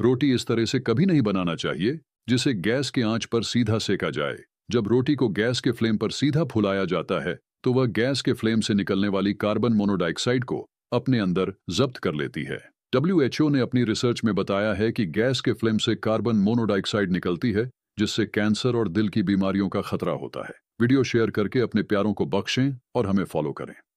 रोटी इस तरह से कभी नहीं बनाना चाहिए जिसे गैस के आंच पर सीधा सेका जाए जब रोटी को गैस के फ्लेम पर सीधा फुलाया जाता है तो वह गैस के फ्लेम से निकलने वाली कार्बन मोनोडाइऑक्साइड को अपने अंदर जब्त कर लेती है डब्ल्यूएचओ ने अपनी रिसर्च में बताया है कि गैस के फ्लेम से कार्बन मोनोडाइऑक्साइड निकलती है जिससे कैंसर और दिल की बीमारियों का खतरा होता है वीडियो शेयर करके अपने प्यारों को बख्शें और हमें फॉलो करें